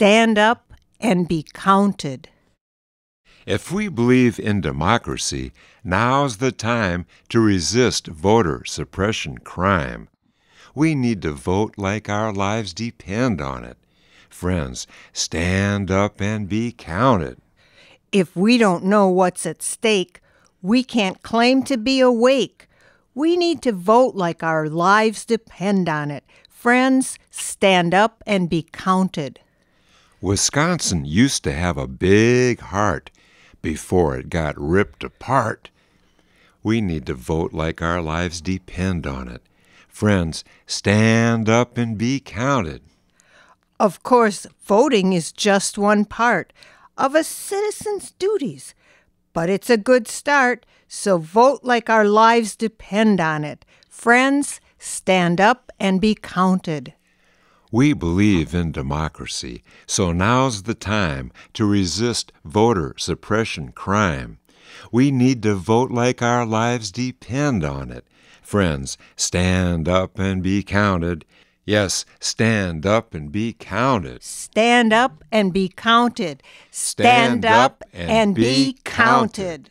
stand up and be counted. If we believe in democracy, now's the time to resist voter suppression crime. We need to vote like our lives depend on it. Friends, stand up and be counted. If we don't know what's at stake, we can't claim to be awake. We need to vote like our lives depend on it. Friends, stand up and be counted. Wisconsin used to have a big heart before it got ripped apart. We need to vote like our lives depend on it. Friends, stand up and be counted. Of course, voting is just one part of a citizen's duties, but it's a good start, so vote like our lives depend on it. Friends, stand up and be counted. We believe in democracy, so now's the time to resist voter suppression crime. We need to vote like our lives depend on it. Friends, stand up and be counted. Yes, stand up and be counted. Stand up and be counted. Stand, stand up, and, and, be counted. counted.